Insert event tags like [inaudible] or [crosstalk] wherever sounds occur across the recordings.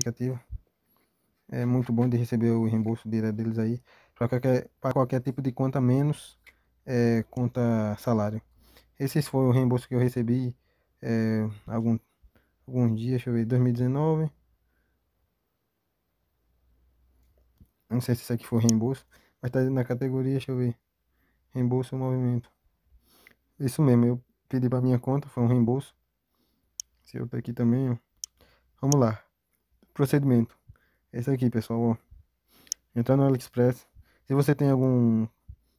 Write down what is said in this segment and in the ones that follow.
aplicativo. É muito bom de receber o reembolso direto deles aí. Para qualquer, qualquer tipo de conta menos é, conta salário. Esse foi o reembolso que eu recebi é, algum, alguns dias, deixa eu ver, 2019. Não sei se isso aqui foi reembolso, mas tá na categoria, deixa eu ver. Reembolso movimento. Isso mesmo, eu pedi para minha conta, foi um reembolso. Esse outro aqui também, ó. Vamos lá procedimento. Esse aqui, pessoal, ó. Entrar no AliExpress. Se você tem algum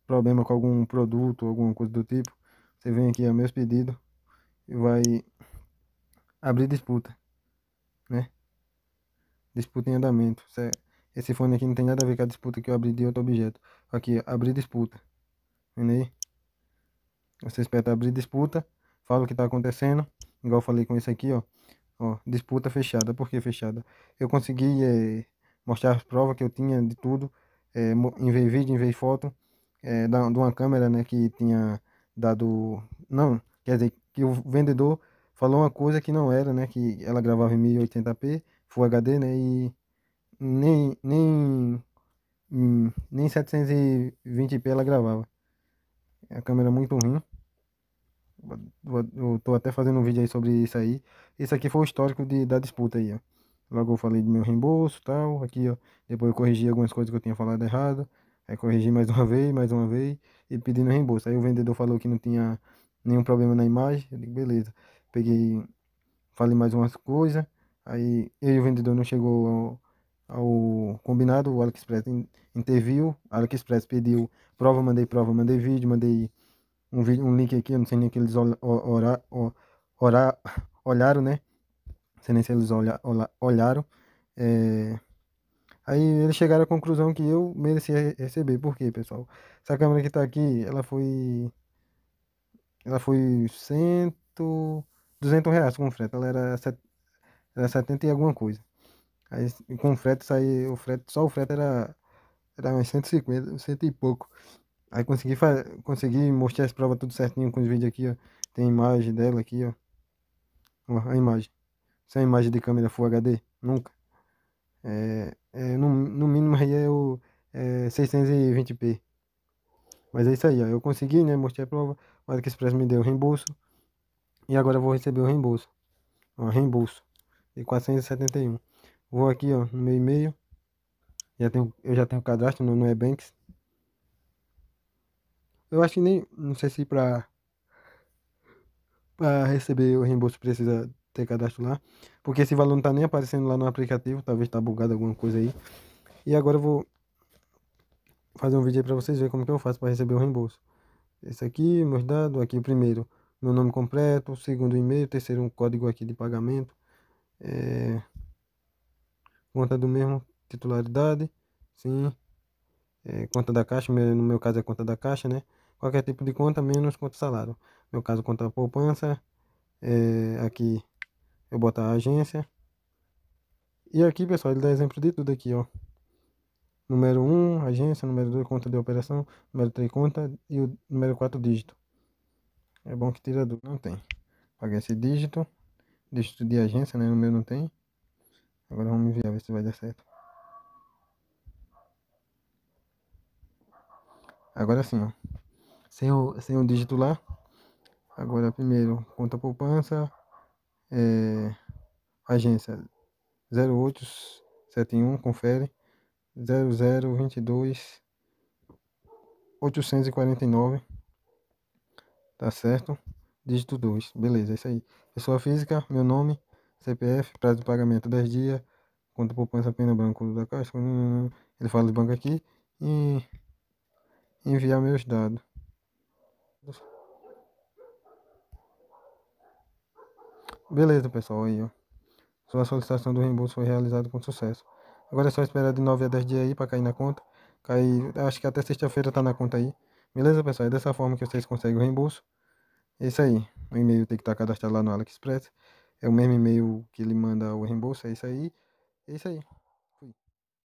problema com algum produto, alguma coisa do tipo, você vem aqui a meus pedidos e vai abrir disputa, né? Disputa em andamento. Esse fone aqui não tem nada a ver com a disputa que eu abri de outro objeto. Aqui, abrir disputa. Vendo aí? Você espera abrir disputa, fala o que está acontecendo, igual eu falei com esse aqui, ó. Ó, disputa fechada. Por que fechada? Eu consegui é, mostrar as provas que eu tinha de tudo. É, eh, enviei vídeo, enviei foto é, da, de uma câmera né, que tinha dado. Não, quer dizer, que o vendedor falou uma coisa que não era, né? Que ela gravava em 1080p, Full HD, né? E nem, nem, hum, nem 720p ela gravava. A câmera muito ruim. Eu tô até fazendo um vídeo aí sobre isso aí. Esse aqui foi o histórico de, da disputa aí, ó. Logo eu falei do meu reembolso e tal. Aqui, ó. Depois eu corrigi algumas coisas que eu tinha falado errado. Aí corrigi mais uma [laughs] vez, mais uma vez. E pedindo reembolso. Aí o vendedor falou que não tinha nenhum problema na imagem. Eu digo, beleza. Peguei. Falei mais umas coisas. Aí eu e o vendedor não chegou ao, ao combinado. O AliExpress interviu. O AliExpress pediu prova, mandei prova, mandei vídeo, mandei um vídeo, um link aqui, eu não sei nem que eles olha, [laughs] olharam, né? Não sei nem se eles olha, olha olharam. É... Aí eles chegaram à conclusão que eu merecia receber. Por quê, pessoal? Essa câmera que tá aqui, ela foi. Ela foi cento. duzentos reais com frete. Ela era, set... era 70 e alguma coisa. Aí com frete saiu. O frete, só o frete era. Era mais 150, cento e pouco. Aí consegui, consegui mostrar essa prova tudo certinho com os vídeos aqui, ó. Tem imagem dela aqui, ó. ó a imagem. Sem é imagem de câmera Full HD, nunca. É, é, no, no mínimo aí é o é 620p. Mas é isso aí, ó. Eu consegui, né? Mostrei a prova. O AliExpress me deu o reembolso. E agora eu vou receber o reembolso. Ó, reembolso. E 471. Vou aqui, ó, no meu e-mail. Já tenho, eu já tenho cadastro no, no Ebanks. Eu acho que nem. Não sei se pra. Pra receber o reembolso precisa ter cadastro lá. Porque esse valor não tá nem aparecendo lá no aplicativo. Talvez tá bugado alguma coisa aí. E agora eu vou fazer um vídeo aí pra vocês verem como que eu faço para receber o reembolso. Esse aqui, meus dados, aqui o primeiro, meu nome completo, segundo e-mail, terceiro um código aqui de pagamento, é... conta do mesmo, titularidade, sim, é, conta da caixa, no meu caso é conta da caixa, né? qualquer tipo de conta menos conta salário. No meu caso, conta a poupança. É, aqui eu botar a agência. E aqui, pessoal, ele dá exemplo de tudo aqui, ó. Número 1, agência. Número 2, conta de operação. Número 3, conta. E o número 4, dígito. É bom que tira dúvida. Não tem. Paguei esse dígito. Dígito de agência, né? No meu não tem. Agora vamos enviar, ver se vai dar certo. Agora sim, ó sem o, sem o dígito lá. Agora, primeiro, conta poupança, é, agência 0871, confere, 0022 849, tá certo? Dígito 2, beleza, é isso aí. Pessoa física, meu nome, CPF, prazo de pagamento 10 dias, conta poupança pena branco da caixa, ele fala de banco aqui e enviar meus dados. Beleza, pessoal, aí, ó. Sua solicitação do reembolso foi realizada com sucesso. Agora é só esperar de 9 a 10 dias aí para cair na conta. Cair, acho que até sexta-feira tá na conta aí. Beleza, pessoal? É dessa forma que vocês conseguem o reembolso. É isso aí. O e-mail tem que estar tá cadastrado lá no AliExpress. É o mesmo e-mail que ele manda o reembolso, é isso aí. É isso aí.